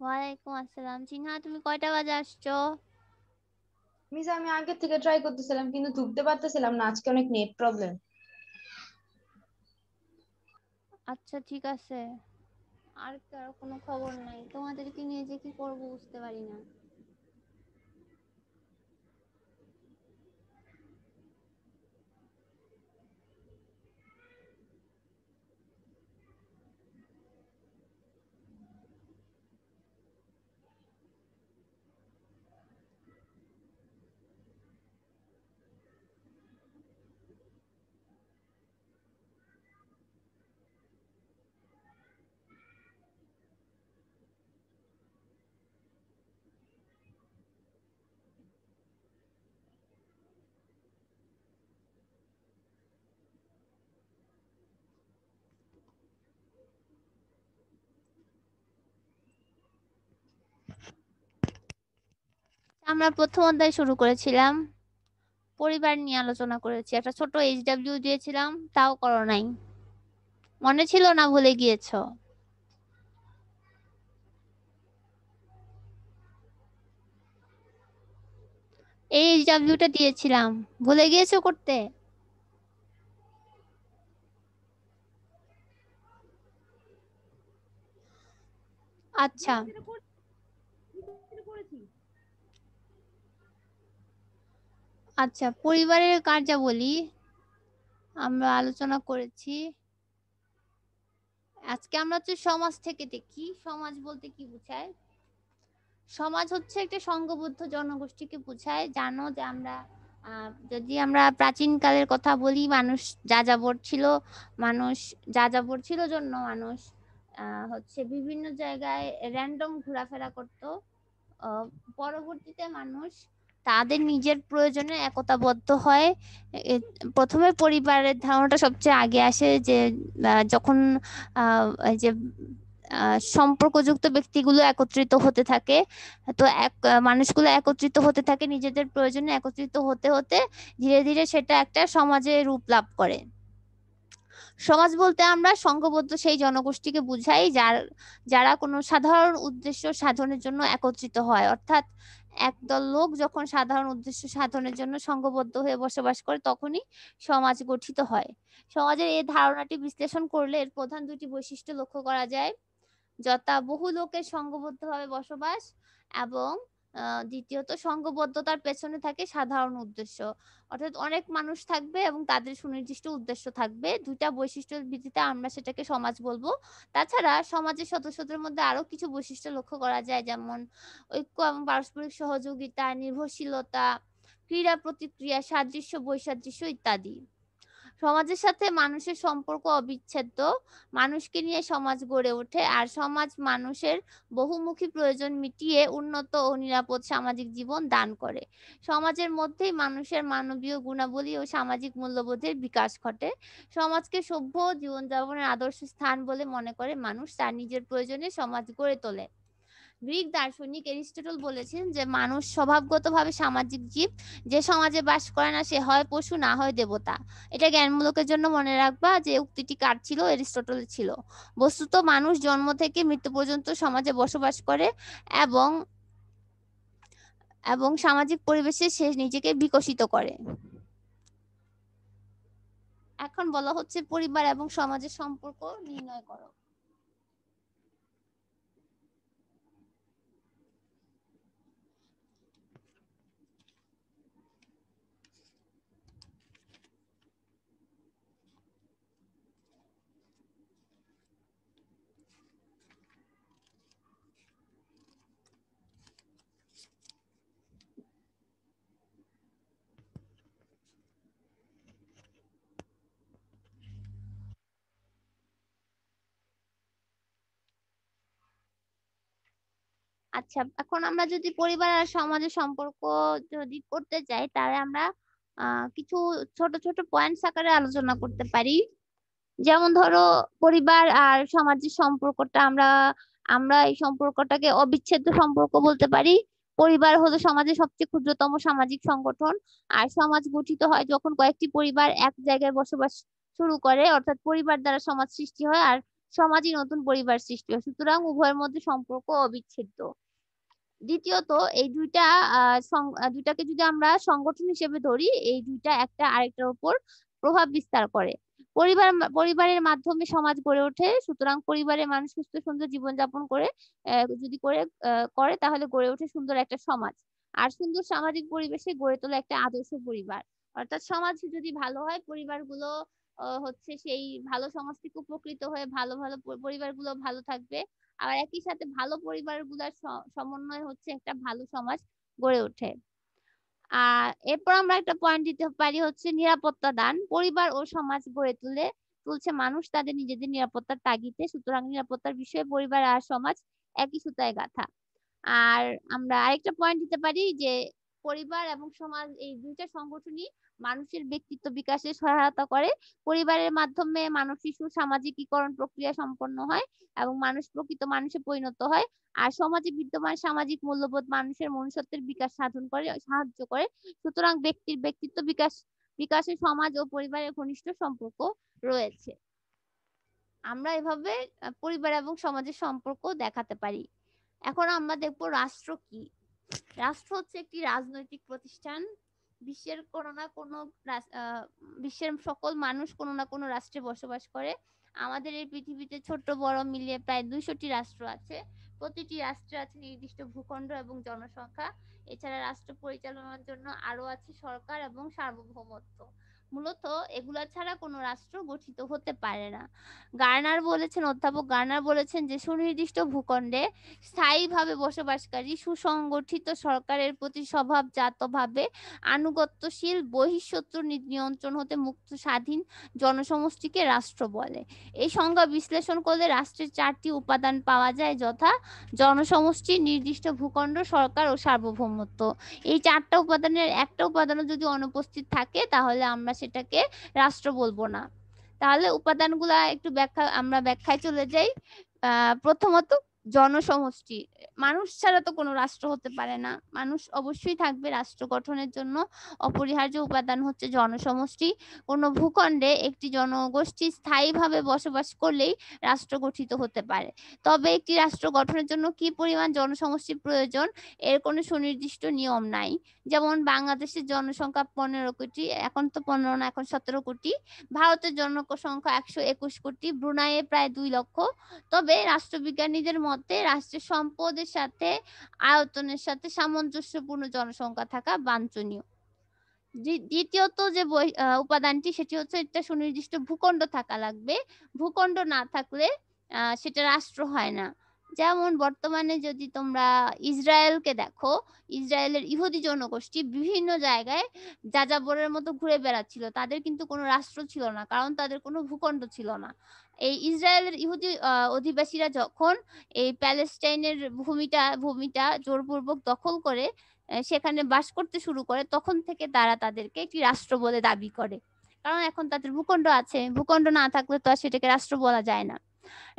ওয়ালাইকুম আসসালাম চিনহা তুমি কয়টা বাজে আসছো মিস আমি আগে থেকে ট্রাই করতেছিলাম কিন্তু ঢুকতে পারতেছিলাম না আজকে অনেক নেট প্রবলেম আচ্ছা ঠিক আছে আর কারো কোনো খবর নাই তোমাদেরকে নিয়ে যে কি করব বুঝতে পারি না আমরা প্রথম অধ্যায় শুরু করেছিলাম পরিবার নিয়ে আলোচনা করেছি একটা ছোট ডাব্লিউ দিয়েছিলাম তাও করো নাই মনে ছিল না ভুলে গিয়েছ এই এইচ ডাব্লিউটা দিয়েছিলাম ভুলে গিয়েছো করতে আচ্ছা আচ্ছা পরিবারের কার্যাবলী আমরা আলোচনা করেছি আজকে আমরা হচ্ছে সমাজ থেকে দেখি সমাজ বলতে কি বোঝায় সমাজ হচ্ছে একটা সংঘবদ্ধ জনগোষ্ঠীকে বোঝায় জানো যে আমরা যদি আমরা প্রাচীনকালের কথা বলি মানুষ যা যাবর ছিল মানুষ যা যাবর ছিল জন্য মানুষ হচ্ছে বিভিন্ন জায়গায় র্যান্ডম ঘোরাফেরা করত পরবর্তীতে মানুষ তাদের নিজের প্রয়োজনে একতাবদ্ধ হয় প্রথমে পরিবারের ধারণাটা সবচেয়ে আগে আসে যে যখন যে সম্পর্কযুক্ত ব্যক্তিগুলো একত্রিত হতে থাকে তো এক মানুষগুলো একত্রিত হতে থাকে নিজেদের প্রয়োজনে একত্রিত হতে হতে ধীরে ধীরে সেটা একটা সমাজে রূপ লাভ করে সমাজ বলতে আমরা সংঘবদ্ধ সেই জনগোষ্ঠীকে বুঝাই যার যারা কোনো সাধারণ উদ্দেশ্য সাধনের জন্য একত্রিত হয় অর্থাৎ একদল লোক যখন সাধারণ উদ্দেশ্য সাধনের জন্য সংঘবদ্ধ হয়ে বসবাস করে তখনই সমাজ গঠিত হয় সমাজের এই ধারণাটি বিশ্লেষণ করলে এর প্রধান দুটি বৈশিষ্ট্য লক্ষ্য করা যায় যথা বহু লোকের সংঘবদ্ধভাবে বসবাস এবং দ্বিতীয়ত সংঘবদ্ধতার পেছনে থাকে সাধারণ উদ্দেশ্য অর্থাৎ অনেক মানুষ থাকবে এবং তাদের সুনির্দিষ্ট উদ্দেশ্য থাকবে দুইটা বৈশিষ্ট্যের ভিত্তিতে আমরা সেটাকে সমাজ বলবো তাছাড়া সমাজের সদস্যদের মধ্যে আরো কিছু বৈশিষ্ট্য লক্ষ্য করা যায় যেমন ঐক্য এবং পারস্পরিক সহযোগিতা নির্ভরশীলতা ক্রীড়া প্রতিক্রিয়া সাদৃশ্য বৈসাদৃশ্য ইত্যাদি সমাজের সাথে মানুষের সম্পর্ক অবিচ্ছেদ্য মানুষকে নিয়ে সমাজ গড়ে ওঠে আর সমাজ মানুষের বহুমুখী প্রয়োজন মিটিয়ে উন্নত ও নিরাপদ সামাজিক জীবন দান করে সমাজের মধ্যেই মানুষের মানবীয় গুণাবলী ও সামাজিক মূল্যবোধের বিকাশ ঘটে সমাজকে সভ্য জীবনযাপনের আদর্শ স্থান বলে মনে করে মানুষ তার নিজের প্রয়োজনে সমাজ গড়ে তোলে গ্রিক দার্শনিক এরিস্টটল বলেছেন যে মানুষ স্বভাবগতভাবে সামাজিক জীব যে সমাজে বাস করে না সে হয় পশু না হয় দেবতা এটা জ্ঞানমূলকের জন্য মনে রাখবা যে উক্তিটি কার ছিল এরিস্টটল ছিল বস্তুত মানুষ জন্ম থেকে মৃত্যু পর্যন্ত সমাজে বসবাস করে এবং এবং সামাজিক পরিবেশে সে নিজেকে বিকশিত করে এখন বলা হচ্ছে পরিবার এবং সমাজের সম্পর্ক নির্ণয় করো আচ্ছা এখন আমরা যদি পরিবার আর সমাজের সম্পর্ক যদি করতে চাই তাহলে আমরা কিছু ছোট ছোট পয়েন্টস আকারে আলোচনা করতে পারি যেমন ধরো পরিবার আর সমাজের সম্পর্কটা আমরা আমরা এই সম্পর্কটাকে অবিচ্ছেদ্য সম্পর্ক বলতে পারি পরিবার হলো সমাজের সবচেয়ে ক্ষুদ্রতম সামাজিক সংগঠন আর সমাজ গঠিত হয় যখন কয়েকটি পরিবার এক জায়গায় বসবাস শুরু করে অর্থাৎ পরিবার দ্বারা সমাজ সৃষ্টি হয় আর সমাজে নতুন পরিবার সৃষ্টি হয় সুতরাং উভয়ের মধ্যে সম্পর্ক অবিচ্ছেদ্য দ্বিতীয়ত এই দুইটা দুইটাকে যদি আমরা সংগঠন হিসেবে ধরি এই দুইটা একটা আরেকটার উপর প্রভাব বিস্তার করে পরিবার পরিবারের মাধ্যমে সমাজ গড়ে ওঠে সুতরাং পরিবারের মানুষ সুস্থ সুন্দর জীবনযাপন করে যদি করে করে তাহলে গড়ে ওঠে সুন্দর একটা সমাজ আর সুন্দর সামাজিক পরিবেশে গড়ে তোলা একটা আদর্শ পরিবার অর্থাৎ সমাজ যদি ভালো হয় পরিবারগুলো হচ্ছে সেই ভালো সমাজ থেকে উপকৃত হয়ে ভালো ভালো পরিবারগুলো ভালো থাকবে আর একই সাথে ভালো পরিবারগুলোর সমন্বয় হচ্ছে একটা ভালো সমাজ গড়ে ওঠে আর এরপর আমরা একটা পয়েন্ট দিতে পারি হচ্ছে নিরাপত্তা দান পরিবার ও সমাজ গড়ে তুলে তুলছে মানুষ তাদের নিজেদের নিরাপত্তার তাগিতে সুতরাং নিরাপত্তার বিষয়ে পরিবার আর সমাজ একই সুতায় গাঁথা আর আমরা আরেকটা পয়েন্ট দিতে পারি যে পরিবার এবং সমাজ এই দুইটা সংগঠনই মানুষের ব্যক্তিত্ব বিকাশে সহায়তা করে পরিবারের মাধ্যমে মানুষ শিশু সামাজিকীকরণ প্রক্রিয়া সম্পন্ন হয় এবং মানুষ প্রকৃত মানুষে পরিণত হয় আর সমাজে বিদ্যমান সামাজিক মূল্যবোধ মানুষের মনুষ্যত্বের বিকাশ সাধন করে সাহায্য করে সুতরাং ব্যক্তির ব্যক্তিত্ব বিকাশ বিকাশে সমাজ ও পরিবারের ঘনিষ্ঠ সম্পর্ক রয়েছে আমরা এভাবে পরিবার এবং সমাজের সম্পর্ক দেখাতে পারি এখন আমরা দেখবো রাষ্ট্র কি রাষ্ট্র হচ্ছে একটি রাজনৈতিক প্রতিষ্ঠান বিশ্বের কোনো না কোনো বিশ্বের সকল মানুষ কোনো না কোনো রাষ্ট্রে বসবাস করে আমাদের এই পৃথিবীতে ছোট বড় মিলিয়ে প্রায় দুইশোটি রাষ্ট্র আছে প্রতিটি রাষ্ট্রে আছে নির্দিষ্ট ভূখণ্ড এবং জনসংখ্যা এছাড়া রাষ্ট্র পরিচালনার জন্য আরো আছে সরকার এবং সার্বভৌমত্ব মূলত এগুলা ছাড়া কোনো রাষ্ট্র গঠিত হতে পারে না গার্নার বলেছেন অধ্যাপক গার্নার বলেছেন যে সুনির্দিষ্ট ভূখণ্ডে স্থায়ীভাবে বসবাসকারী সুসংগঠিত সরকারের প্রতি স্বভাবজাতভাবে আনুগত্যশীল বহিঃশত্রু নিয়ন্ত্রণ হতে মুক্ত স্বাধীন জনসমষ্টিকে রাষ্ট্র বলে এই সংজ্ঞা বিশ্লেষণ করলে রাষ্ট্রের চারটি উপাদান পাওয়া যায় যথা জনসমষ্টি নির্দিষ্ট ভূখণ্ড সরকার ও সার্বভৌমত্ব এই চারটা উপাদানের একটা উপাদানও যদি অনুপস্থিত থাকে তাহলে আমরা সেটাকে রাষ্ট্র বলবো না তাহলে উপাদানগুলা একটু ব্যাখ্যা আমরা ব্যাখ্যায় চলে যাই প্রথমত জনসমষ্টি মানুষ ছাড়া তো কোনো রাষ্ট্র হতে পারে না মানুষ অবশ্যই থাকবে রাষ্ট্র গঠনের জন্য অপরিহার্য উপাদান হচ্ছে জনসমষ্টি কোনো ভূখণ্ডে একটি জনগোষ্ঠী স্থায়ীভাবে বসবাস করলেই রাষ্ট্র গঠিত হতে পারে তবে একটি রাষ্ট্র গঠনের জন্য কি পরিমাণ জনসমষ্টি প্রয়োজন এর কোনো সুনির্দিষ্ট নিয়ম নাই যেমন বাংলাদেশের জনসংখ্যা পনেরো কোটি এখন তো পনেরো না এখন সতেরো কোটি ভারতের জনসংখ্যা একশো একুশ কোটি ব্রুনাইয়ে প্রায় দুই লক্ষ তবে রাষ্ট্রবিজ্ঞানীদের মতে রাষ্ট্রের সম্পদের সাথে আয়তনের সাথে সামঞ্জস্যপূর্ণ জনসংখ্যা থাকা বাঞ্ছনীয় দ্বিতীয়ত যে উপাদানটি সেটি হচ্ছে একটা সুনির্দিষ্ট ভূখণ্ড থাকা লাগবে ভূখণ্ড না থাকলে সেটা রাষ্ট্র হয় না যেমন বর্তমানে যদি তোমরা ইসরায়েলকে দেখো ইসরায়েলের ইহুদি জনগোষ্ঠী বিভিন্ন জায়গায় যাযাবরের মতো ঘুরে বেড়াচ্ছিল তাদের কিন্তু কোনো রাষ্ট্র ছিল না কারণ তাদের কোনো ভূখণ্ড ছিল না এই ইসরায়েলের ইহুদি অধিবাসীরা যখন এই প্যালেস্টাইনের ভূমিটা ভূমিটা জোরপূর্বক দখল করে সেখানে বাস করতে শুরু করে তখন থেকে তারা তাদেরকে একটি রাষ্ট্র বলে দাবি করে কারণ এখন তাদের ভূখণ্ড আছে ভূখণ্ড না থাকলে তো আর সেটাকে রাষ্ট্র বলা যায় না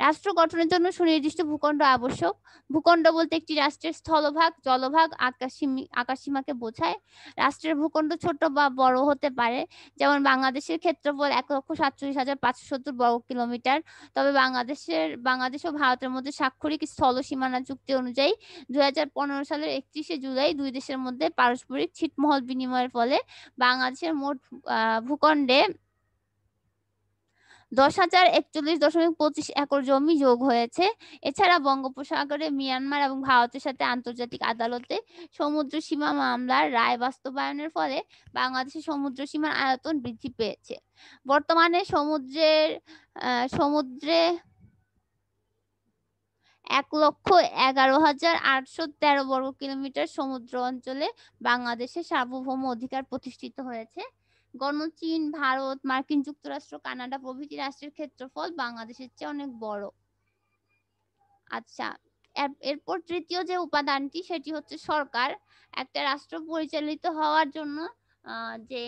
রাষ্ট্র গঠনের জন্য সুনির্দিষ্ট ভূখণ্ড আবশ্যক ভূখণ্ড বলতে একটি রাষ্ট্রের স্থলভাগ জলভাগ আকাশসীমি আকাশসীমাকে বোঝায় রাষ্ট্রের ভূখণ্ড ছোট বা বড় হতে পারে যেমন বাংলাদেশের ক্ষেত্রফল এক লক্ষ সাতচল্লিশ হাজার পাঁচশো সত্তর বর্গ কিলোমিটার তবে বাংলাদেশের বাংলাদেশ ও ভারতের মধ্যে স্বাক্ষরিক স্থল সীমানা চুক্তি অনুযায়ী দুই হাজার পনেরো সালের একত্রিশে জুলাই দুই দেশের মধ্যে পারস্পরিক ছিটমহল বিনিময়ের ফলে বাংলাদেশের মোট ভূখণ্ডে দশ হাজার একচল্লিশ দশমিক পঁচিশ একর জমি যোগ হয়েছে এছাড়া বঙ্গোপসাগরে মিয়ানমার এবং ভারতের সাথে আন্তর্জাতিক আদালতে সমুদ্র সীমা মামলার রায় বাস্তবায়নের ফলে বাংলাদেশের সমুদ্র সীমার আয়তন বৃদ্ধি পেয়েছে বর্তমানে সমুদ্রের সমুদ্রে এক লক্ষ এগারো হাজার আটশো তেরো বর্গ কিলোমিটার সমুদ্র অঞ্চলে বাংলাদেশের সার্বভৌম অধিকার প্রতিষ্ঠিত হয়েছে গণচীন ভারত মার্কিন যুক্তরাষ্ট্র কানাডা প্রভৃতি রাষ্ট্রের ক্ষেত্রফল বাংলাদেশের চেয়ে অনেক বড় আচ্ছা এরপর তৃতীয় যে উপাদানটি সেটি হচ্ছে সরকার একটা রাষ্ট্র পরিচালিত হওয়ার জন্য যে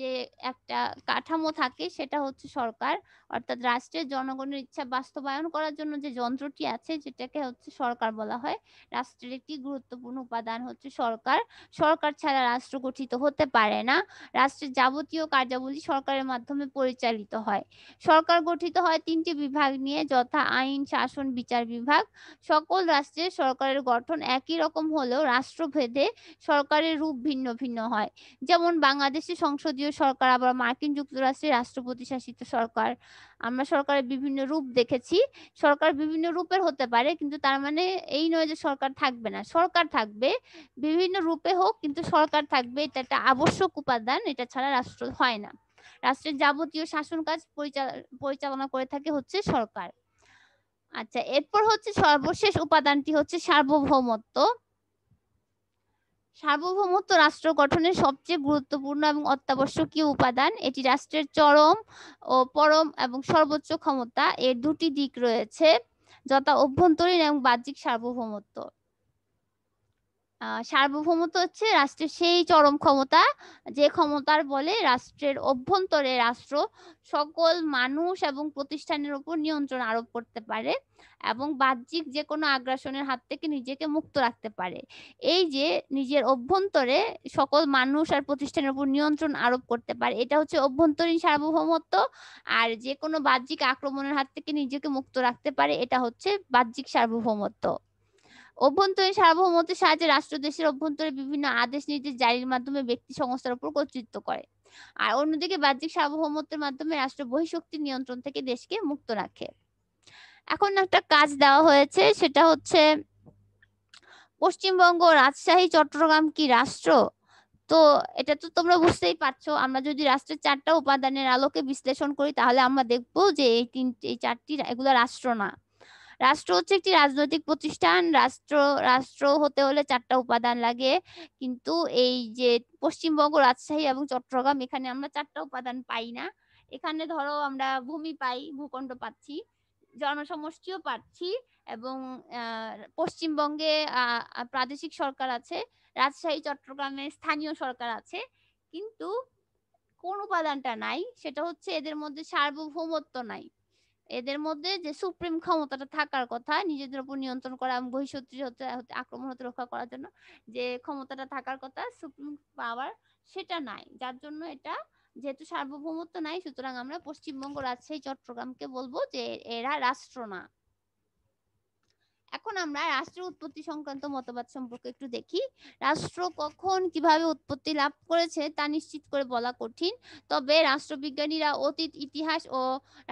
যে একটা কাঠামো থাকে সেটা হচ্ছে সরকার অর্থাৎ রাষ্ট্রের জনগণের ইচ্ছা বাস্তবায়ন করার জন্য যে যন্ত্রটি আছে যেটাকে হচ্ছে সরকার বলা হয় রাষ্ট্রের একটি গুরুত্বপূর্ণ উপাদান হচ্ছে সরকার সরকার ছাড়া রাষ্ট্র গঠিত হতে পারে না রাষ্ট্রের যাবতীয় কার্যাবলী সরকারের মাধ্যমে পরিচালিত হয় সরকার গঠিত হয় তিনটি বিভাগ নিয়ে যথা আইন শাসন বিচার বিভাগ সকল রাষ্ট্রে সরকারের গঠন একই রকম হলেও রাষ্ট্রভেদে সরকারের রূপ ভিন্ন ভিন্ন হয় যেমন বাংলাদেশে সংসদীয় সরকার আবার মার্কিন যুক্তরাষ্ট্রের রাষ্ট্রপতি শাসিত সরকার আমরা সরকারের বিভিন্ন রূপ দেখেছি সরকার বিভিন্ন রূপের হতে পারে কিন্তু তার মানে এই নয় যে সরকার থাকবে না সরকার থাকবে বিভিন্ন রূপে হোক কিন্তু সরকার থাকবে এটা একটা আবশ্যক উপাদান এটা ছাড়া রাষ্ট্র হয় না রাষ্ট্রের যাবতীয় শাসন কাজ পরিচালনা করে থাকে হচ্ছে সরকার আচ্ছা এরপর হচ্ছে সর্বশেষ উপাদানটি হচ্ছে সার্বভৌমত্ব সার্বভৌমত্ব রাষ্ট্র গঠনের সবচেয়ে গুরুত্বপূর্ণ এবং অত্যাবশ্যকীয় উপাদান এটি রাষ্ট্রের চরম ও পরম এবং সর্বোচ্চ ক্ষমতা এর দুটি দিক রয়েছে যথা অভ্যন্তরীণ এবং বাহ্যিক সার্বভৌমত্ব সার্বভৌমত্ব হচ্ছে রাষ্ট্রের সেই চরম ক্ষমতা যে ক্ষমতার বলে রাষ্ট্রের অভ্যন্তরে রাষ্ট্র সকল মানুষ এবং প্রতিষ্ঠানের উপর নিয়ন্ত্রণ আরোপ করতে পারে এবং বাহ্যিক যে কোনো আগ্রাসনের হাত থেকে নিজেকে মুক্ত রাখতে পারে এই যে নিজের অভ্যন্তরে সকল মানুষ আর প্রতিষ্ঠানের উপর নিয়ন্ত্রণ আরোপ করতে পারে এটা হচ্ছে অভ্যন্তরীণ সার্বভৌমত্ব আর যে কোনো বাহ্যিক আক্রমণের হাত থেকে নিজেকে মুক্ত রাখতে পারে এটা হচ্ছে বাহ্যিক সার্বভৌমত্ব অভ্যন্তরীণ সার্বভৌমত্বের সাহায্যে রাষ্ট্র দেশের অভ্যন্তরে বিভিন্ন আদেশ নির্দেশ জারির মাধ্যমে ব্যক্তি সংস্থার উপর কর্তৃত্ব করে আর অন্যদিকে বাহ্যিক সার্বভৌমত্বের মাধ্যমে রাষ্ট্র বহিঃশক্তি নিয়ন্ত্রণ থেকে দেশকে মুক্ত রাখে এখন একটা কাজ দেওয়া হয়েছে সেটা হচ্ছে পশ্চিমবঙ্গ রাজশাহী চট্টগ্রাম কি রাষ্ট্র তো এটা তো তোমরা বুঝতেই পারছো আমরা যদি রাষ্ট্রের চারটা উপাদানের আলোকে বিশ্লেষণ করি তাহলে আমরা দেখবো যে এই তিন এই চারটি এগুলো রাষ্ট্র না রাষ্ট্র হচ্ছে একটি রাজনৈতিক প্রতিষ্ঠান রাষ্ট্র রাষ্ট্র হতে হলে চারটা উপাদান লাগে কিন্তু এই যে পশ্চিমবঙ্গ রাজশাহী এবং চট্টগ্রাম এখানে আমরা চারটা উপাদান পাই না এখানে ধরো আমরা ভূমি পাই ভূখণ্ড পাচ্ছি জনসমষ্টিও পাচ্ছি এবং পশ্চিমবঙ্গে প্রাদেশিক সরকার আছে রাজশাহী চট্টগ্রামে স্থানীয় সরকার আছে কিন্তু কোন উপাদানটা নাই সেটা হচ্ছে এদের মধ্যে সার্বভৌমত্ব নাই এদের মধ্যে যে সুপ্রিম ক্ষমতাটা থাকার কথা নিজেদের উপর নিয়ন্ত্রণ করা বহিঃশত্রু হতে আক্রমণ হতে রক্ষা করার জন্য যে ক্ষমতাটা থাকার কথা সুপ্রিম পাওয়ার সেটা নাই যার জন্য এটা যেহেতু সার্বভৌমত্ব নাই সুতরাং আমরা পশ্চিমবঙ্গ রাজশাহী চট্টগ্রামকে বলবো যে এরা রাষ্ট্র না এখন আমরা রাষ্ট্রের উৎপত্তি সংক্রান্ত মতবাদ সম্পর্কে একটু দেখি রাষ্ট্র কখন কিভাবে উৎপত্তি লাভ করেছে তা নিশ্চিত করে বলা কঠিন তবে রাষ্ট্রবিজ্ঞানীরা অতীত ইতিহাস ও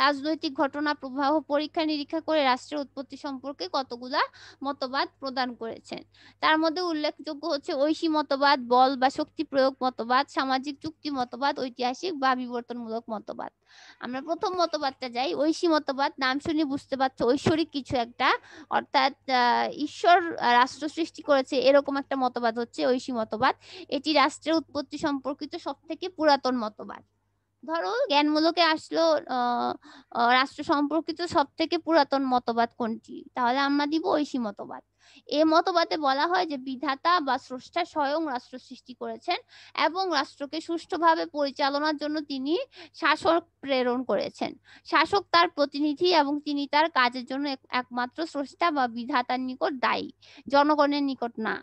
রাজনৈতিক ঘটনা প্রবাহ পরীক্ষা নিরীক্ষা করে রাষ্ট্রের উৎপত্তি সম্পর্কে কতগুলা মতবাদ প্রদান করেছেন তার মধ্যে উল্লেখযোগ্য হচ্ছে ঐশী মতবাদ বল বা শক্তি প্রয়োগ মতবাদ সামাজিক চুক্তি মতবাদ ঐতিহাসিক বা বিবর্তনমূলক মতবাদ আমরা প্রথম মতবাদটা যাই ঐশী মতবাদ নাম শুনি বুঝতে পারছো ঐশ্বরিক কিছু একটা অর্থাৎ ঈশ্বর রাষ্ট্র সৃষ্টি করেছে এরকম একটা মতবাদ হচ্ছে ঐশী মতবাদ এটি রাষ্ট্রের উৎপত্তি সম্পর্কিত সব থেকে পুরাতন মতবাদ ধরো জ্ঞানমূলকে আসলো রাষ্ট্র সম্পর্কিত সব থেকে পুরাতন মতবাদ কোনটি তাহলে আমরা দিব ঐশী মতবাদ এ মতবাদে বলা হয় যে বিধাতা বা স্রষ্টা স্বয়ং রাষ্ট্র সৃষ্টি করেছেন এবং রাষ্ট্রকে সুষ্ঠুভাবে পরিচালনার জন্য তিনি শাসক প্রেরণ করেছেন শাসক তার প্রতিনিধি এবং তিনি তার কাজের জন্য একমাত্র স্রষ্টা বা বিধাতার নিকট দায়ী জনগণের নিকট না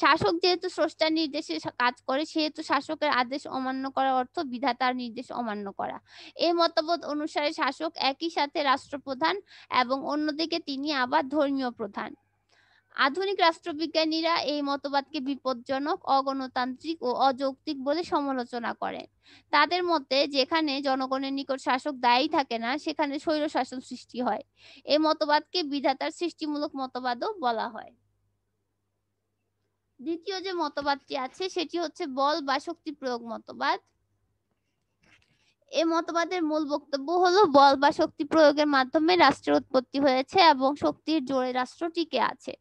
শাসক যেহেতু স্রষ্টার নির্দেশে কাজ করে সেহেতু শাসকের আদেশ অমান্য করার অর্থ বিধাতার নির্দেশ অমান্য করা এই মতবোধ অনুসারে শাসক একই সাথে রাষ্ট্রপ্রধান এবং অন্যদিকে তিনি আবার ধর্মীয় প্রধান আধুনিক রাষ্ট্রবিজ্ঞানীরা এই মতবাদকে বিপজ্জনক অগণতান্ত্রিক ও অযৌক্তিক বলে সমালোচনা করেন তাদের মতে যেখানে জনগণের নিকট শাসক দায়ী থাকে না সেখানে স্বৈর শাসন সৃষ্টি হয় এই মতবাদকে বিধাতার সৃষ্টিমূলক মতবাদও বলা হয় দ্বিতীয় যে মতবাদটি আছে সেটি হচ্ছে বল বা শক্তি প্রয়োগ মতবাদ এ মতবাদের মূল বক্তব্য হলো বল বা শক্তি প্রয়োগের মাধ্যমে রাষ্ট্রের উৎপত্তি হয়েছে এবং শক্তির জোরে রাষ্ট্র টিকে আছে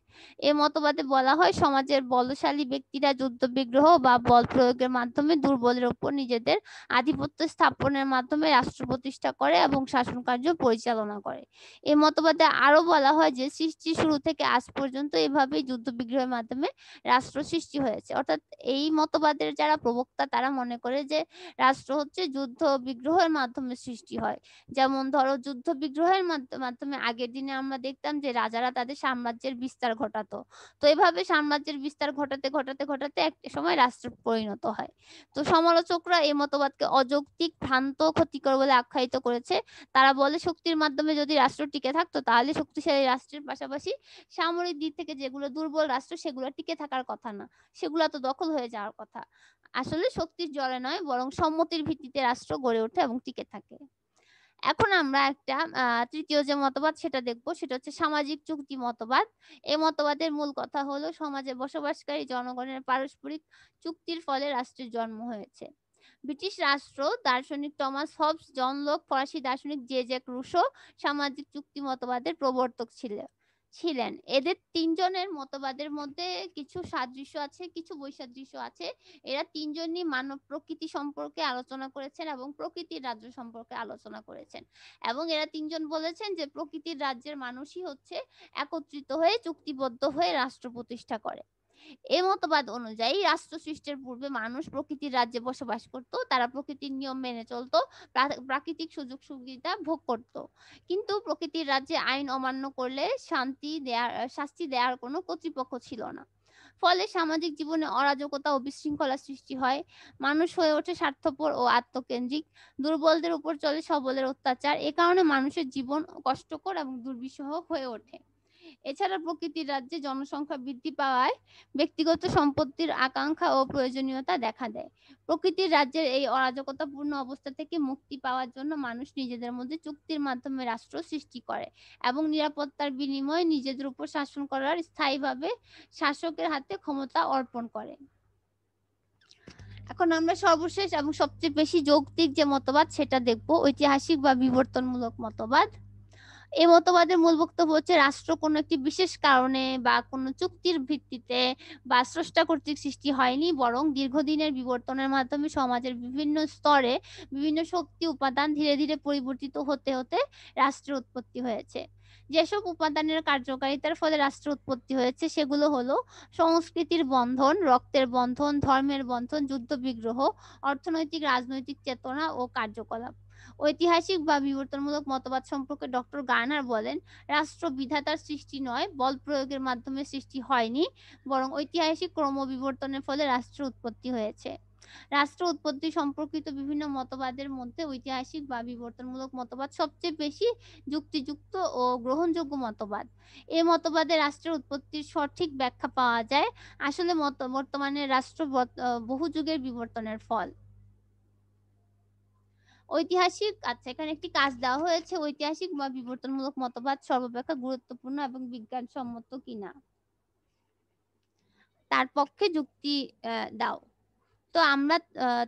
এ মতবাদে বলা হয় সমাজের বলশালী ব্যক্তিরা যুদ্ধ বিগ্রহ বা বল প্রয়োগের মাধ্যমে দুর্বলের উপর নিজেদের আধিপত্য স্থাপনের মাধ্যমে রাষ্ট্র প্রতিষ্ঠা করে এবং শাসন কার্য পরিচালনা করে এ মতবাদে আরো বলা হয় যে সৃষ্টি শুরু থেকে আজ পর্যন্ত এভাবেই যুদ্ধ বিগ্রহের মাধ্যমে রাষ্ট্র সৃষ্টি হয়েছে অর্থাৎ এই মতবাদের যারা প্রবক্তা তারা মনে করে যে রাষ্ট্র হচ্ছে যুদ্ধ বিগ্রহের মাধ্যমে সৃষ্টি হয় যেমন ধরো যুদ্ধ বিগ্রহের মাধ্যমে আগের দিনে আমরা দেখতাম যে রাজারা তাদের সাম্রাজ্যের বিস্তার ঘটায় ঘটাতো তো এভাবে সাম্রাজ্যের বিস্তার ঘটাতে ঘটাতে ঘটাতে এক সময় রাষ্ট্র পরিণত হয় তো সমালোচকরা এই মতবাদকে অযৌক্তিক ভ্রান্ত ক্ষতিকর বলে আখ্যায়িত করেছে তারা বলে শক্তির মাধ্যমে যদি রাষ্ট্র টিকে থাকতো তাহলে শক্তিশালী রাষ্ট্রের পাশাপাশি সামরিক দিক থেকে যেগুলো দুর্বল রাষ্ট্র সেগুলো টিকে থাকার কথা না সেগুলো তো দখল হয়ে যাওয়ার কথা আসলে শক্তির জলে নয় বরং সম্মতির ভিত্তিতে রাষ্ট্র গড়ে ওঠে এবং টিকে থাকে এখন আমরা একটা তৃতীয় যে মতবাদ সেটা দেখব সেটা হচ্ছে সামাজিক চুক্তি মতবাদ এই মতবাদের মূল কথা হলো সমাজে বসবাসকারী জনগণের পারস্পরিক চুক্তির ফলে রাষ্ট্রের জন্ম হয়েছে ব্রিটিশ রাষ্ট্র দার্শনিক টমাস হবস জন লোক ফরাসি দার্শনিক জে জ্যাক রুশো সামাজিক চুক্তি মতবাদের প্রবর্তক ছিলেন ছিলেন এদের তিনজনের মতবাদের মধ্যে কিছু সাদৃশ্য আছে কিছু বৈসাদৃশ্য আছে এরা তিনজনই মানব প্রকৃতি সম্পর্কে আলোচনা করেছেন এবং প্রকৃতির রাজ্য সম্পর্কে আলোচনা করেছেন এবং এরা তিনজন বলেছেন যে প্রকৃতির রাজ্যের মানুষই হচ্ছে একত্রিত হয়ে চুক্তিবদ্ধ হয়ে রাষ্ট্র প্রতিষ্ঠা করে এ মতবাদ অনুযায়ী রাষ্ট্র সৃষ্টির পূর্বে মানুষ প্রকৃতির রাজ্যে বসবাস করত তারা প্রকৃতির নিয়ম মেনে চলত প্রাকৃতিক সুযোগ সুবিধা ভোগ করত কিন্তু প্রকৃতির রাজ্যে আইন অমান্য করলে শান্তি দেয়ার শাস্তি দেওয়ার কোনো কর্তৃপক্ষ ছিল না ফলে সামাজিক জীবনে অরাজকতা ও বিশৃঙ্খলা সৃষ্টি হয় মানুষ হয়ে ওঠে স্বার্থপর ও আত্মকেন্দ্রিক দুর্বলদের উপর চলে সবলের অত্যাচার এ কারণে মানুষের জীবন কষ্টকর এবং দুর্বিষহ হয়ে ওঠে এছাড়া প্রকৃতির রাজ্যে জনসংখ্যা বৃদ্ধি পাওয়ায় ব্যক্তিগত সম্পত্তির আকাঙ্ক্ষা ও প্রয়োজনীয়তা দেখা দেয় প্রকৃতির রাজ্যের এই অরাজকতাপূর্ণ অবস্থা থেকে মুক্তি পাওয়ার জন্য মানুষ নিজেদের মধ্যে চুক্তির মাধ্যমে রাষ্ট্র সৃষ্টি করে এবং নিরাপত্তার বিনিময়ে নিজেদের উপর শাসন করার স্থায়ীভাবে শাসকের হাতে ক্ষমতা অর্পণ করে এখন আমরা সর্বশেষ এবং সবচেয়ে বেশি যৌক্তিক যে মতবাদ সেটা দেখব ঐতিহাসিক বা বিবর্তনমূলক মতবাদ এ মতবাদের মূল বক্তব্য হচ্ছে রাষ্ট্র কোনো একটি বিশেষ কারণে বা কোনো চুক্তির ভিত্তিতে বা স্রষ্টা কর্তৃক সৃষ্টি হয়নি বরং দীর্ঘদিনের বিবর্তনের মাধ্যমে সমাজের বিভিন্ন স্তরে বিভিন্ন শক্তি উপাদান ধীরে ধীরে পরিবর্তিত হতে হতে রাষ্ট্রের উৎপত্তি হয়েছে যেসব উপাদানের কার্যকারিতার ফলে রাষ্ট্র উৎপত্তি হয়েছে সেগুলো হলো সংস্কৃতির বন্ধন রক্তের বন্ধন ধর্মের বন্ধন যুদ্ধ বিগ্রহ অর্থনৈতিক রাজনৈতিক চেতনা ও কার্যকলাপ ঐতিহাসিক বা বিবর্তনমূলক মতবাদ সম্পর্কে ডক্টর গার্নার বলেন রাষ্ট্র বিধাতার সৃষ্টি নয় বল প্রয়োগের মাধ্যমে সৃষ্টি হয়নি বরং ঐতিহাসিক ক্রম বিবর্তনের ফলে রাষ্ট্র উৎপত্তি হয়েছে রাষ্ট্র উৎপত্তি সম্পর্কিত বিভিন্ন মতবাদের মধ্যে ঐতিহাসিক বা বিবর্তনমূলক মতবাদ সবচেয়ে বেশি যুক্তিযুক্ত ও গ্রহণযোগ্য মতবাদ এ মতবাদে রাষ্ট্রের উৎপত্তির সঠিক ব্যাখ্যা পাওয়া যায় আসলে মত বর্তমানে রাষ্ট্র বহু যুগের বিবর্তনের ফল ঐতিহাসিক আচ্ছা এখানে একটি কাজ দেওয়া হয়েছে ঐতিহাসিক বা বিবর্তনমূলক মতবাদ সর্বাপেক্ষা গুরুত্বপূর্ণ এবং বিজ্ঞানসম্মত কিনা তার পক্ষে যুক্তি দাও তো আমরা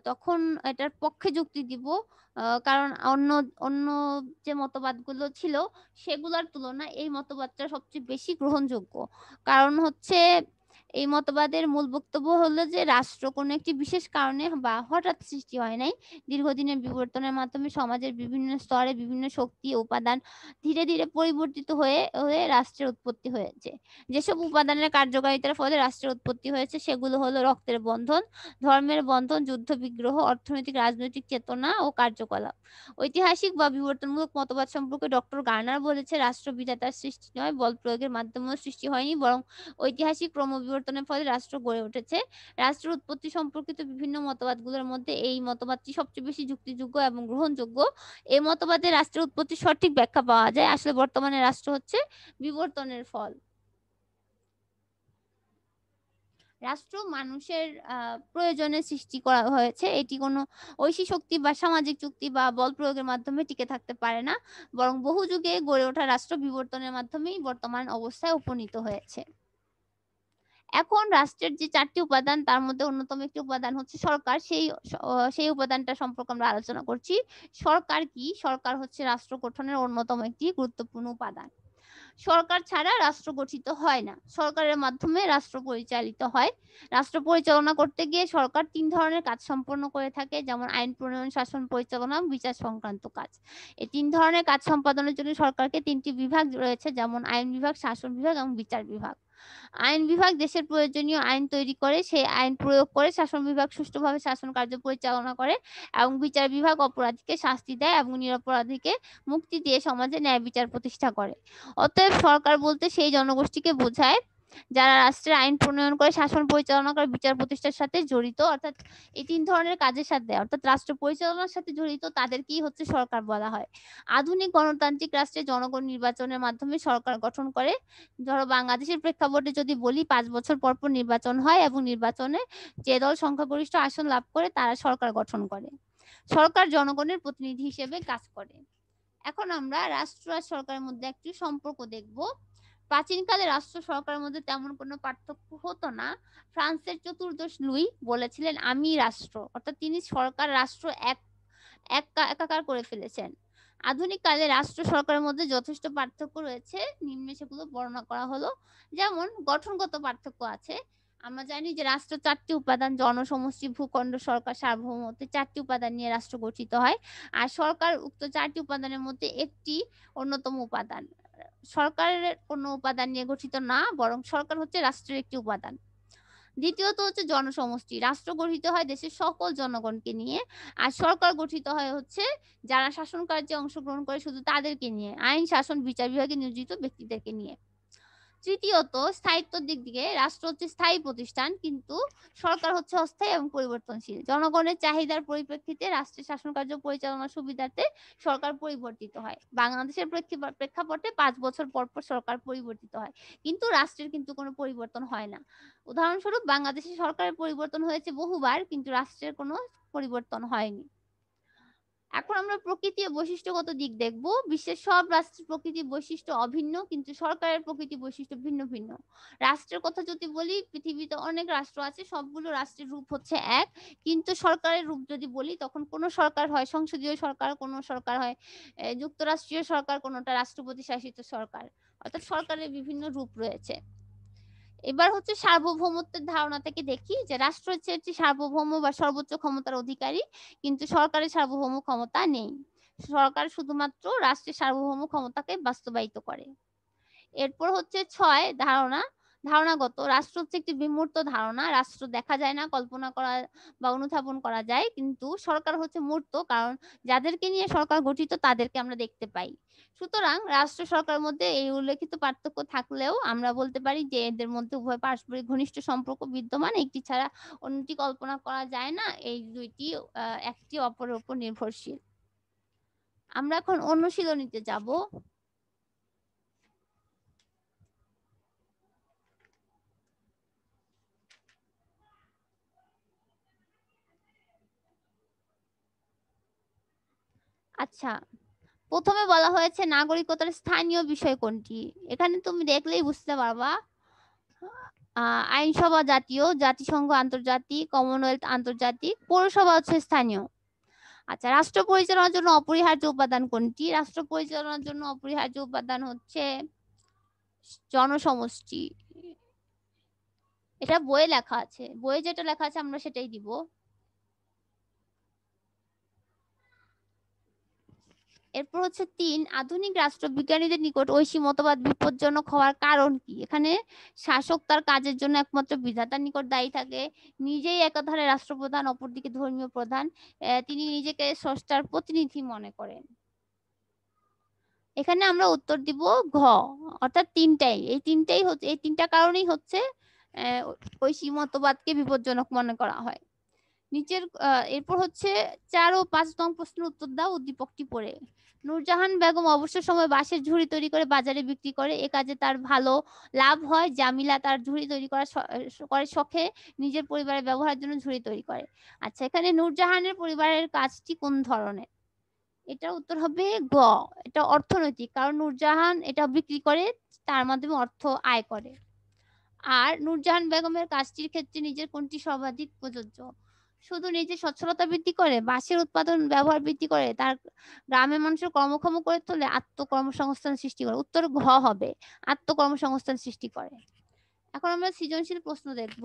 তখন এটার পক্ষে যুক্তি দিব কারণ অন্য অন্য যে মতবাদগুলো ছিল সেগুলোর তুলনায় এই মতবাদটা সবচেয়ে বেশি গ্রহণযোগ্য কারণ হচ্ছে এই মতবাদের মূল বক্তব্য হলো যে রাষ্ট্র কোনো একটি বিশেষ কারণে বা হঠাৎ সৃষ্টি হয় নাই দীর্ঘদিনের বিবর্তনের মাধ্যমে সমাজের বিভিন্ন স্তরে বিভিন্ন শক্তি উপাদান ধীরে ধীরে পরিবর্তিত হয়ে হয়ে রাষ্ট্রের উৎপত্তি হয়েছে যেসব উপাদানের কার্যকারিতার ফলে রাষ্ট্রের উৎপত্তি হয়েছে সেগুলো হলো রক্তের বন্ধন ধর্মের বন্ধন যুদ্ধ বিগ্রহ অর্থনৈতিক রাজনৈতিক চেতনা ও কার্যকলাপ ঐতিহাসিক বা বিবর্তনমূলক মতবাদ সম্পর্কে ডক্টর গার্নার বলেছে রাষ্ট্রবিধাতার সৃষ্টি নয় বল প্রয়োগের মাধ্যমেও সৃষ্টি হয়নি বরং ঐতিহাসিক ক্রমবিবর্তন পরিবর্তনের ফলে রাষ্ট্র গড়ে উঠেছে রাষ্ট্রের উৎপত্তি সম্পর্কিত বিভিন্ন মতবাদগুলোর মধ্যে এই মতবাদটি সবচেয়ে বেশি যুক্তিযোগ্য এবং গ্রহণযোগ্য এই মতবাদে রাষ্ট্রের উৎপত্তির সঠিক ব্যাখ্যা পাওয়া যায় আসলে বর্তমানে রাষ্ট্র হচ্ছে বিবর্তনের ফল রাষ্ট্র মানুষের প্রয়োজনে সৃষ্টি করা হয়েছে এটি কোনো ঐশী শক্তি বা সামাজিক চুক্তি বা বল প্রয়োগের মাধ্যমে টিকে থাকতে পারে না বরং বহু যুগে গড়ে ওঠা রাষ্ট্র বিবর্তনের মাধ্যমেই বর্তমান অবস্থায় উপনীত হয়েছে এখন রাষ্ট্রের যে চারটি উপাদান তার মধ্যে অন্যতম একটি উপাদান হচ্ছে সরকার সেই সেই উপাদানটা সম্পর্কে আমরা আলোচনা করছি সরকার কি সরকার হচ্ছে রাষ্ট্র গঠনের অন্যতম একটি গুরুত্বপূর্ণ উপাদান সরকার ছাড়া রাষ্ট্র গঠিত হয় না সরকারের মাধ্যমে রাষ্ট্র পরিচালিত হয় রাষ্ট্র পরিচালনা করতে গিয়ে সরকার তিন ধরনের কাজ সম্পন্ন করে থাকে যেমন আইন প্রণয়ন শাসন পরিচালনা বিচার সংক্রান্ত কাজ এই তিন ধরনের কাজ সম্পাদনের জন্য সরকারকে তিনটি বিভাগ রয়েছে যেমন আইন বিভাগ শাসন বিভাগ এবং বিচার বিভাগ আইন বিভাগ দেশের প্রয়োজনীয় আইন তৈরি করে সেই আইন প্রয়োগ করে শাসন বিভাগ সুষ্ঠুভাবে শাসন কার্য পরিচালনা করে এবং বিচার বিভাগ অপরাধীকে শাস্তি দেয় এবং নিরপরাধীকে মুক্তি দিয়ে সমাজে ন্যায় বিচার প্রতিষ্ঠা করে অতএব সরকার বলতে সেই জনগোষ্ঠীকে বোঝায় যারা রাষ্ট্রের আইন প্রণয়ন করে শাসন পরিচালনা করে বিচার প্রতিষ্ঠার সাথে জড়িত অর্থাৎ এই তিন ধরনের কাজের সাথে অর্থাৎ রাষ্ট্র পরিচালনার সাথে জড়িত তাদেরকেই হচ্ছে সরকার বলা হয় আধুনিক গণতান্ত্রিক রাষ্ট্রে জনগণ নির্বাচনের মাধ্যমে সরকার গঠন করে ধরো বাংলাদেশের প্রেক্ষাপটে যদি বলি পাঁচ বছর পরপর নির্বাচন হয় এবং নির্বাচনে যে দল সংখ্যাগরিষ্ঠ আসন লাভ করে তারা সরকার গঠন করে সরকার জনগণের প্রতিনিধি হিসেবে কাজ করে এখন আমরা রাষ্ট্র আর সরকারের মধ্যে একটি সম্পর্ক দেখবো প্রাচীনকালে রাষ্ট্র সরকারের মধ্যে তেমন কোনো পার্থক্য হতো না ফ্রান্সের চতুর্দশ লুই বলেছিলেন আমি রাষ্ট্র অর্থাৎ তিনি সরকার রাষ্ট্র এক একাকার করে ফেলেছেন আধুনিক কালে রাষ্ট্র সরকারের মধ্যে যথেষ্ট পার্থক্য রয়েছে নিম্নে সেগুলো বর্ণনা করা হলো যেমন গঠনগত পার্থক্য আছে আমরা জানি যে রাষ্ট্র চারটি উপাদান জনসমষ্টি ভূখণ্ড সরকার সার্বভৌমত্ব চারটি উপাদান নিয়ে রাষ্ট্র গঠিত হয় আর সরকার উক্ত চারটি উপাদানের মধ্যে একটি অন্যতম উপাদান সরকারের কোনো উপাদান নিয়ে গঠিত না বরং সরকার হচ্ছে রাষ্ট্রের একটি উপাদান দ্বিতীয়ত হচ্ছে জনসমষ্টি রাষ্ট্র গঠিত হয় দেশের সকল জনগণকে নিয়ে আর সরকার গঠিত হয় হচ্ছে যারা শাসন কার্যে অংশগ্রহণ করে শুধু তাদেরকে নিয়ে আইন শাসন বিচার বিভাগে নিয়োজিত ব্যক্তিদেরকে নিয়ে তৃতীয়ত স্থায়িত্ব দিক দিয়ে রাষ্ট্র হচ্ছে স্থায়ী প্রতিষ্ঠান কিন্তু সরকার হচ্ছে অস্থায়ী এবং পরিবর্তনশীল জনগণের চাহিদার পরিপ্রেক্ষিতে রাষ্ট্রের শাসন কার্য পরিচালনার সুবিধার্থে সরকার পরিবর্তিত হয় বাংলাদেশের প্রেক্ষাপটে পাঁচ বছর পর পর সরকার পরিবর্তিত হয় কিন্তু রাষ্ট্রের কিন্তু কোনো পরিবর্তন হয় না উদাহরণস্বরূপ বাংলাদেশে সরকারের পরিবর্তন হয়েছে বহুবার কিন্তু রাষ্ট্রের কোনো পরিবর্তন হয়নি এখন আমরা প্রকৃতি বৈশিষ্ট্যগত দিক দেখব বিশ্বের সব রাষ্ট্রের প্রকৃতি বৈশিষ্ট্য অভিন্ন কিন্তু সরকারের প্রকৃতি বৈশিষ্ট্য ভিন্ন ভিন্ন রাষ্ট্রের কথা যদি বলি পৃথিবীতে অনেক রাষ্ট্র আছে সবগুলো রাষ্ট্রের রূপ হচ্ছে এক কিন্তু সরকারের রূপ যদি বলি তখন কোন সরকার হয় সংসদীয় সরকার কোন সরকার হয় যুক্তরাষ্ট্রীয় সরকার কোনটা রাষ্ট্রপতি শাসিত সরকার অর্থাৎ সরকারের বিভিন্ন রূপ রয়েছে এবার হচ্ছে সার্বভৌমত্বের ধারণা থেকে দেখি যে রাষ্ট্র হচ্ছে একটি সার্বভৌম বা সর্বোচ্চ ক্ষমতার অধিকারী কিন্তু সরকারের সার্বভৌম ক্ষমতা নেই সরকার শুধুমাত্র রাষ্ট্রের সার্বভৌম ক্ষমতাকে বাস্তবায়িত করে এরপর হচ্ছে ছয় ধারণা ধারণাগত রাষ্ট্র হচ্ছে একটি বিমূর্ত ধারণা রাষ্ট্র দেখা যায় না কল্পনা করা বা অনুধাবন করা যায় কিন্তু সরকার হচ্ছে মূর্ত কারণ যাদেরকে নিয়ে সরকার গঠিত তাদেরকে আমরা দেখতে পাই সুতরাং রাষ্ট্র সরকারের মধ্যে এই উল্লেখিত পার্থক্য থাকলেও আমরা বলতে পারি যে এদের মধ্যে উভয় পারস্পরিক ঘনিষ্ঠ সম্পর্ক বিদ্যমান একটি ছাড়া অন্যটি কল্পনা করা যায় না এই দুইটি একটি অপরের উপর নির্ভরশীল আমরা এখন অনুশীলনীতে যাব আচ্ছা প্রথমে বলা হয়েছে নাগরিকতার স্থানীয় বিষয় কোনটি এখানে তুমি দেখলেই বুঝতে পারবা আইনসভা জাতীয় জাতিসংঘ আন্তর্জাতিক কমনওয়েলথ আন্তর্জাতিক পৌরসভা হচ্ছে স্থানীয় আচ্ছা রাষ্ট্র পরিচালনার জন্য অপরিহার্য উপাদান কোনটি রাষ্ট্র পরিচালনার জন্য অপরিহার্য উপাদান হচ্ছে জনসমষ্টি এটা বইয়ে লেখা আছে বইয়ে যেটা লেখা আছে আমরা সেটাই দিব এরপর হচ্ছে তিন আধুনিক রাষ্ট্রবিজ্ঞানীদের নিকট ঐশী মতবাদ বিপজ্জনক হওয়ার কারণ কি এখানে শাসক তার কাজের জন্য একমাত্র বিধাতার নিকট দায়ী থাকে নিজেই একাধারে রাষ্ট্রপ্রধান অপরদিকে ধর্মীয় প্রধান তিনি নিজেকে স্রষ্টার প্রতিনিধি মনে করেন এখানে আমরা উত্তর দিব ঘ অর্থাৎ তিনটাই এই তিনটাই হচ্ছে এই তিনটা কারণেই হচ্ছে ঐশী মতবাদকে বিপজ্জনক মনে করা হয় নিচের এরপর হচ্ছে চার ও পাঁচ নং প্রশ্নের উত্তর দাও উদ্দীপকটি পরে নূরজাহান বেগম অবসর সময় বাঁশের ঝুড়ি তৈরি করে বাজারে বিক্রি করে এ কাজে তার ভালো লাভ হয় জামিলা তার ঝুড়ি তৈরি করা করে শখে নিজের পরিবারের ব্যবহারের জন্য ঝুড়ি তৈরি করে আচ্ছা এখানে নূরজাহানের পরিবারের কাজটি কোন ধরনের এটা উত্তর হবে গ এটা অর্থনৈতিক কারণ নূরজাহান এটা বিক্রি করে তার মাধ্যমে অর্থ আয় করে আর নূরজাহান বেগমের কাজটির ক্ষেত্রে নিজের কোনটি সর্বাধিক প্রযোজ্য শুধু নিজের সচ্ছলতা বৃদ্ধি করে বাঁশের উৎপাদন ব্যবহার বৃদ্ধি করে তার গ্রামের মানুষের কর্মক্ষম করে তোলে আত্মকর্মসংস্থান সৃষ্টি করে উত্তর ঘ হবে আত্মকর্মসংস্থান সৃষ্টি করে এখন আমরা সৃজনশীল প্রশ্ন দেখব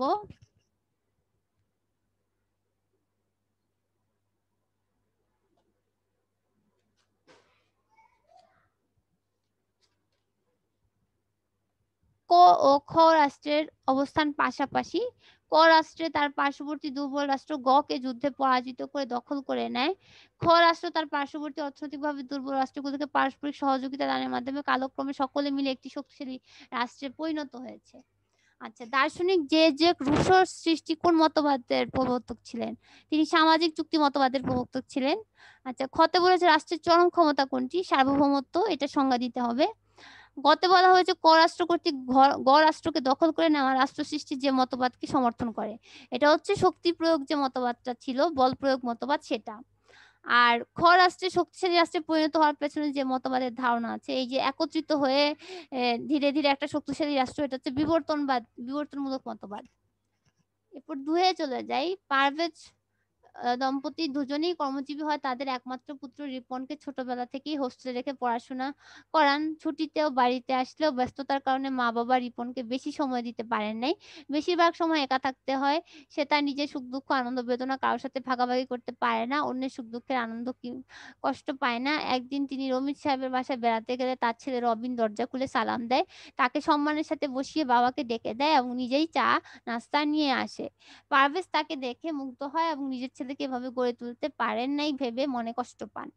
ক ও খ রাষ্ট্রের অবস্থান পাশাপাশি ক রাষ্ট্রে তার পার্শ্ববর্তী দুর্বল রাষ্ট্র গ কে যুদ্ধে পরাজিত করে দখল করে নেয় খ রাষ্ট্র তার পার্শ্ববর্তী অর্থনৈতিকভাবে দুর্বল রাষ্ট্রগুলোকে পারস্পরিক সহযোগিতা দানের মাধ্যমে কালক্রমে সকলে মিলে একটি শক্তিশালী রাষ্ট্রে পরিণত হয়েছে আচ্ছা দার্শনিক যে যে রুশোর সৃষ্টি কোন মতবাদের প্রবর্তক ছিলেন তিনি সামাজিক চুক্তি মতবাদের প্রবর্তক ছিলেন আচ্ছা খতে বলেছে রাষ্ট্রের চরম ক্ষমতা কোনটি সার্বভৌমত্ব এটা সংজ্ঞা দিতে হবে গতে বলা হয়েছে করাষ্ট্র কর্তৃক গড় রাষ্ট্রকে দখল করে নেওয়া রাষ্ট্র সৃষ্টির যে মতবাদকে সমর্থন করে এটা হচ্ছে শক্তি প্রয়োগ যে মতবাদটা ছিল বল প্রয়োগ মতবাদ সেটা আর খ রাষ্ট্রে শক্তিশালী রাষ্ট্রে পরিণত হওয়ার পেছনে যে মতবাদের ধারণা আছে এই যে একত্রিত হয়ে ধীরে ধীরে একটা শক্তিশালী রাষ্ট্র এটা হচ্ছে বিবর্তনবাদ বিবর্তনমূলক মতবাদ এরপর দুয়ে চলে যাই পারভেজ দম্পতি দুজনেই কর্মজীবী হয় তাদের একমাত্র পুত্র রিপনকে ছোটবেলা থেকেই হোস্টেলে রেখে পড়াশোনা করান ছুটিতেও বাড়িতে আসলেও ব্যস্ততার কারণে মা বাবা রিপনকে বেশি সময় দিতে পারেন নাই বেশিরভাগ সময় একা থাকতে হয় সে তার নিজের সুখ দুঃখ আনন্দ বেদনা কারোর সাথে ভাগাভাগি করতে পারে না অন্যের সুখ দুঃখের আনন্দ কষ্ট পায় না একদিন তিনি রমিত সাহেবের বাসায় বেড়াতে গেলে তার ছেলে রবিন দরজা খুলে সালাম দেয় তাকে সম্মানের সাথে বসিয়ে বাবাকে ডেকে দেয় এবং নিজেই চা নাস্তা নিয়ে আসে পারভেজ তাকে দেখে মুগ্ধ হয় এবং নিজের ছেলে বাচ্চাদেরকে এভাবে গড়ে তুলতে পারেন নাই ভেবে মনে কষ্ট পান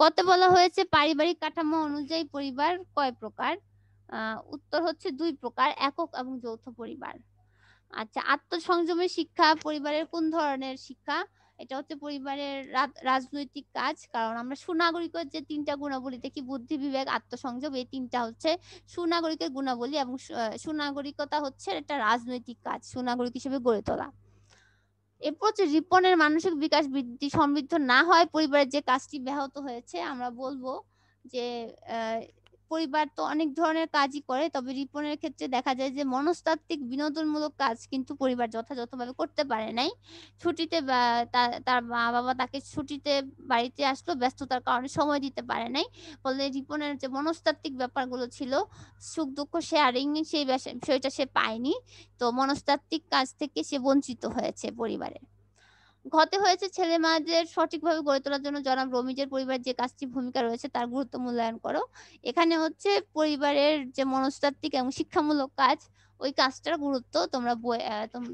কত বলা হয়েছে পারিবারিক কাঠামো অনুযায়ী পরিবার কয় প্রকার উত্তর হচ্ছে দুই প্রকার একক এবং যৌথ পরিবার আচ্ছা আত্মসংযমের শিক্ষা পরিবারের কোন ধরনের শিক্ষা এটা হচ্ছে পরিবারের রাজনৈতিক কাজ কারণ আমরা সুনাগরিকের যে তিনটা গুণাবলী দেখি বুদ্ধি বিবেক আত্মসংযোগ এই তিনটা হচ্ছে সুনাগরিকের গুণাবলী এবং সুনাগরিকতা হচ্ছে একটা রাজনৈতিক কাজ সুনাগরিক হিসেবে গড়ে তোলা এরপর যে রিপনের মানসিক বিকাশ বৃদ্ধি সমৃদ্ধ না হয় পরিবারের যে কাজটি ব্যাহত হয়েছে আমরা বলবো যে আহ পরিবার তো অনেক ধরনের কাজই করে তবে রিপনের ক্ষেত্রে দেখা যায় যে মনস্তাত্ত্বিক বিনোদনমূলক কাজ কিন্তু পরিবার যথাযথভাবে করতে পারে নাই ছুটিতে তার মা বাবা তাকে ছুটিতে বাড়িতে আসলো ব্যস্ততার কারণে সময় দিতে পারে নাই ফলে রিপনের যে মনস্তাত্ত্বিক ব্যাপারগুলো ছিল সুখ দুঃখ শেয়ারিং সেই বিষয়টা সে পায়নি তো মনস্তাত্ত্বিক কাজ থেকে সে বঞ্চিত হয়েছে পরিবারের ঘটে হয়েছে ছেলে মাদের সঠিকভাবে গড়ে তোলার জন্য জনাব রমিজের পরিবার যে কাজটি ভূমিকা রয়েছে তার গুরুত্ব মূল্যায়ন করো এখানে হচ্ছে পরিবারের যে মনস্তাত্ত্বিক এবং শিক্ষামূলক কাজ ওই কাজটার গুরুত্ব তোমরা বই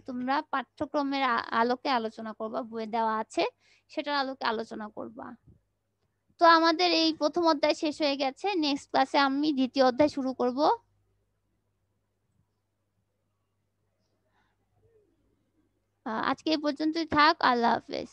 তোমরা পাঠ্যক্রমের আলোকে আলোচনা করবা বইয়ে দেওয়া আছে সেটার আলোকে আলোচনা করবা তো আমাদের এই প্রথম অধ্যায় শেষ হয়ে গেছে নেক্সট ক্লাসে আমি দ্বিতীয় অধ্যায় শুরু করব আজকে এই পর্যন্তই থাক আল্লাহ হাফেজ